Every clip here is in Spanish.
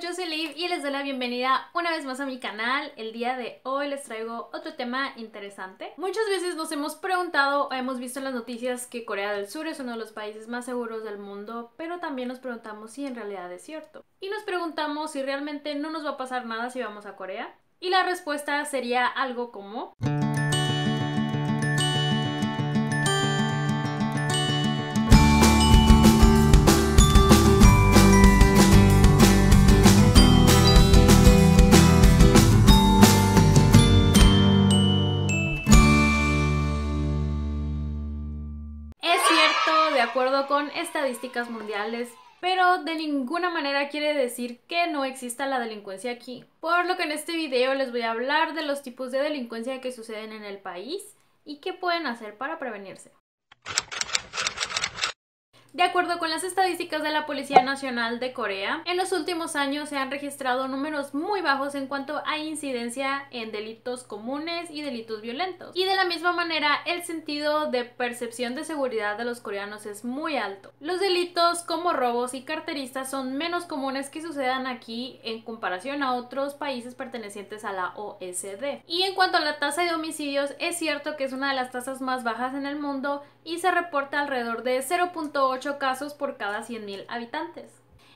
yo soy Liv y les doy la bienvenida una vez más a mi canal. El día de hoy les traigo otro tema interesante. Muchas veces nos hemos preguntado, o hemos visto en las noticias que Corea del Sur es uno de los países más seguros del mundo, pero también nos preguntamos si en realidad es cierto. Y nos preguntamos si realmente no nos va a pasar nada si vamos a Corea. Y la respuesta sería algo como... mundiales, pero de ninguna manera quiere decir que no exista la delincuencia aquí. Por lo que en este video les voy a hablar de los tipos de delincuencia que suceden en el país y qué pueden hacer para prevenirse. De acuerdo con las estadísticas de la Policía Nacional de Corea, en los últimos años se han registrado números muy bajos en cuanto a incidencia en delitos comunes y delitos violentos. Y de la misma manera, el sentido de percepción de seguridad de los coreanos es muy alto. Los delitos como robos y carteristas son menos comunes que sucedan aquí en comparación a otros países pertenecientes a la OSD. Y en cuanto a la tasa de homicidios, es cierto que es una de las tasas más bajas en el mundo y se reporta alrededor de 0.8 casos por cada 100.000 habitantes.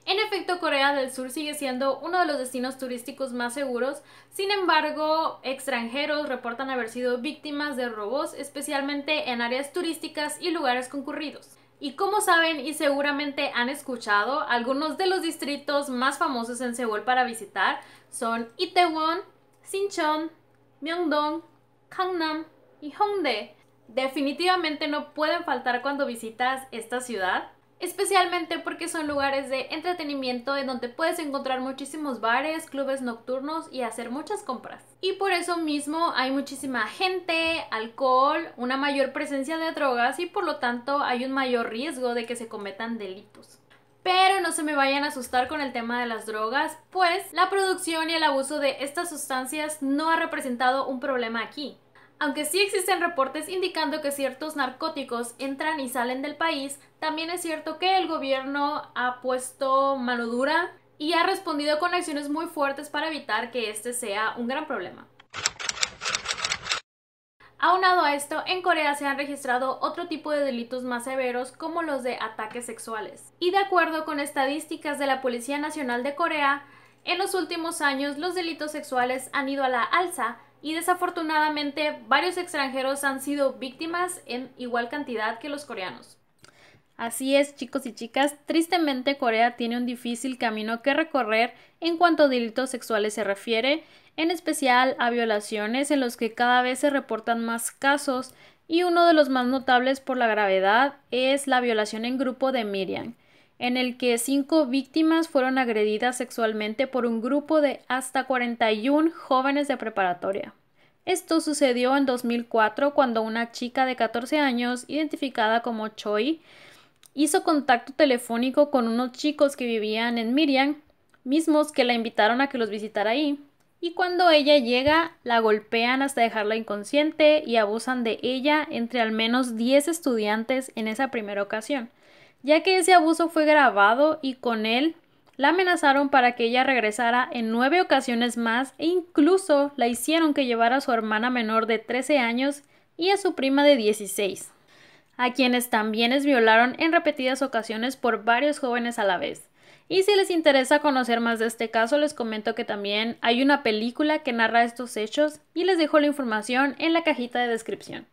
En efecto, Corea del Sur sigue siendo uno de los destinos turísticos más seguros, sin embargo, extranjeros reportan haber sido víctimas de robos, especialmente en áreas turísticas y lugares concurridos. Y como saben y seguramente han escuchado, algunos de los distritos más famosos en Seúl para visitar son Itaewon, Sinchon, Myeongdong, Gangnam y Hongdae definitivamente no pueden faltar cuando visitas esta ciudad, especialmente porque son lugares de entretenimiento en donde puedes encontrar muchísimos bares, clubes nocturnos y hacer muchas compras. Y por eso mismo hay muchísima gente, alcohol, una mayor presencia de drogas y por lo tanto hay un mayor riesgo de que se cometan delitos. Pero no se me vayan a asustar con el tema de las drogas, pues la producción y el abuso de estas sustancias no ha representado un problema aquí. Aunque sí existen reportes indicando que ciertos narcóticos entran y salen del país, también es cierto que el gobierno ha puesto mano dura y ha respondido con acciones muy fuertes para evitar que este sea un gran problema. Aunado a esto, en Corea se han registrado otro tipo de delitos más severos como los de ataques sexuales. Y de acuerdo con estadísticas de la Policía Nacional de Corea, en los últimos años los delitos sexuales han ido a la alza, y desafortunadamente varios extranjeros han sido víctimas en igual cantidad que los coreanos. Así es, chicos y chicas, tristemente Corea tiene un difícil camino que recorrer en cuanto a delitos sexuales se refiere, en especial a violaciones en los que cada vez se reportan más casos y uno de los más notables por la gravedad es la violación en grupo de Miriam, en el que cinco víctimas fueron agredidas sexualmente por un grupo de hasta 41 jóvenes de preparatoria. Esto sucedió en 2004 cuando una chica de 14 años, identificada como Choi, hizo contacto telefónico con unos chicos que vivían en Miriam, mismos que la invitaron a que los visitara ahí. Y cuando ella llega, la golpean hasta dejarla inconsciente y abusan de ella entre al menos 10 estudiantes en esa primera ocasión ya que ese abuso fue grabado y con él la amenazaron para que ella regresara en nueve ocasiones más e incluso la hicieron que llevara a su hermana menor de 13 años y a su prima de 16, a quienes también les violaron en repetidas ocasiones por varios jóvenes a la vez. Y si les interesa conocer más de este caso, les comento que también hay una película que narra estos hechos y les dejo la información en la cajita de descripción.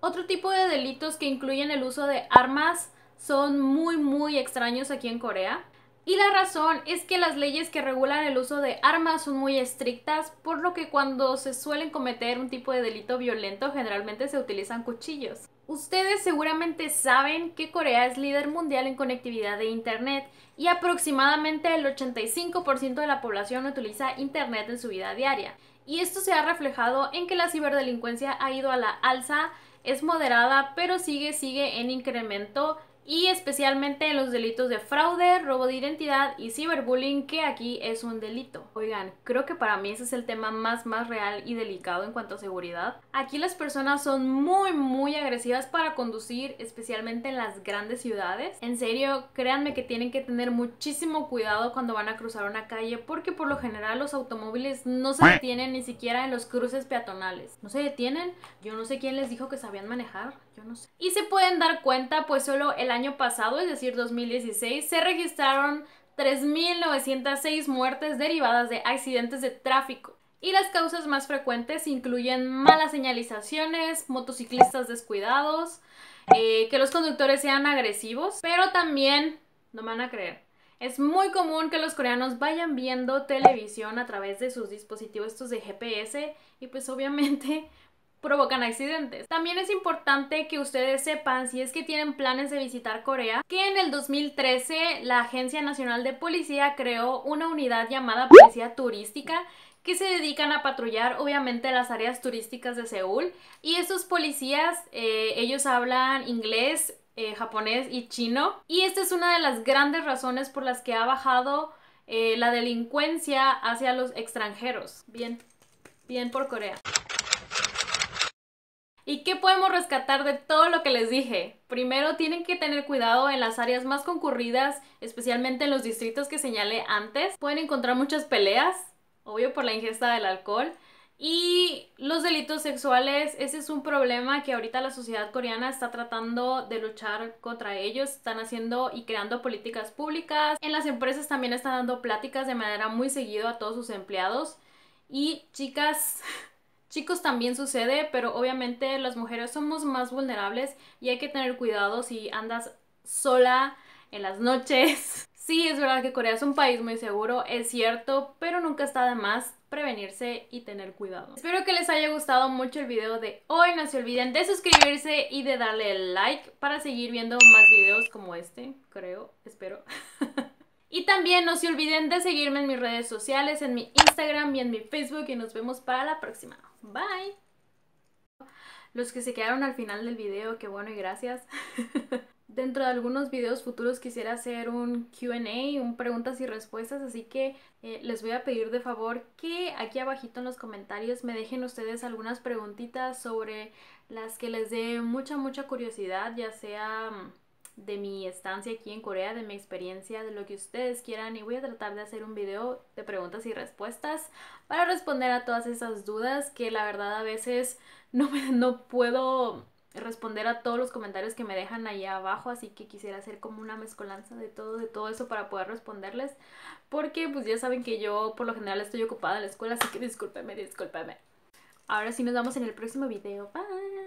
Otro tipo de delitos que incluyen el uso de armas son muy muy extraños aquí en Corea. Y la razón es que las leyes que regulan el uso de armas son muy estrictas, por lo que cuando se suelen cometer un tipo de delito violento generalmente se utilizan cuchillos. Ustedes seguramente saben que Corea es líder mundial en conectividad de Internet y aproximadamente el 85% de la población utiliza Internet en su vida diaria. Y esto se ha reflejado en que la ciberdelincuencia ha ido a la alza, es moderada, pero sigue, sigue en incremento y especialmente en los delitos de fraude, robo de identidad y ciberbullying, que aquí es un delito. Oigan, creo que para mí ese es el tema más más real y delicado en cuanto a seguridad. Aquí las personas son muy muy agresivas para conducir, especialmente en las grandes ciudades. En serio, créanme que tienen que tener muchísimo cuidado cuando van a cruzar una calle porque por lo general los automóviles no se detienen ni siquiera en los cruces peatonales. No se detienen. Yo no sé quién les dijo que sabían manejar. Yo no sé. Y se pueden dar cuenta pues solo el el año pasado, es decir, 2016, se registraron 3.906 muertes derivadas de accidentes de tráfico. Y las causas más frecuentes incluyen malas señalizaciones, motociclistas descuidados, eh, que los conductores sean agresivos, pero también, no me van a creer, es muy común que los coreanos vayan viendo televisión a través de sus dispositivos estos de GPS y pues obviamente provocan accidentes. También es importante que ustedes sepan si es que tienen planes de visitar Corea, que en el 2013 la Agencia Nacional de Policía creó una unidad llamada Policía Turística que se dedican a patrullar obviamente las áreas turísticas de Seúl y esos policías eh, ellos hablan inglés, eh, japonés y chino y esta es una de las grandes razones por las que ha bajado eh, la delincuencia hacia los extranjeros. Bien, bien por Corea. ¿Y qué podemos rescatar de todo lo que les dije? Primero, tienen que tener cuidado en las áreas más concurridas, especialmente en los distritos que señalé antes. Pueden encontrar muchas peleas, obvio por la ingesta del alcohol. Y los delitos sexuales, ese es un problema que ahorita la sociedad coreana está tratando de luchar contra ellos, están haciendo y creando políticas públicas. En las empresas también están dando pláticas de manera muy seguido a todos sus empleados. Y chicas, Chicos también sucede, pero obviamente las mujeres somos más vulnerables y hay que tener cuidado si andas sola en las noches. Sí, es verdad que Corea es un país muy seguro, es cierto, pero nunca está de más prevenirse y tener cuidado. Espero que les haya gustado mucho el video de hoy. No se olviden de suscribirse y de darle like para seguir viendo más videos como este, creo, espero. y también no se olviden de seguirme en mis redes sociales, en mi Instagram y en mi Facebook y nos vemos para la próxima. Bye. Los que se quedaron al final del video, qué bueno y gracias. Dentro de algunos videos futuros quisiera hacer un Q&A, un preguntas y respuestas, así que eh, les voy a pedir de favor que aquí abajito en los comentarios me dejen ustedes algunas preguntitas sobre las que les dé mucha, mucha curiosidad, ya sea mm, de mi estancia aquí en Corea, de mi experiencia, de lo que ustedes quieran y voy a tratar de hacer un video de preguntas y respuestas para responder a todas esas dudas que la verdad a veces no, no puedo responder a todos los comentarios que me dejan ahí abajo, así que quisiera hacer como una mezcolanza de todo, de todo eso para poder responderles, porque pues ya saben que yo por lo general estoy ocupada en la escuela, así que discúlpeme, discúlpeme. Ahora sí nos vemos en el próximo video, bye.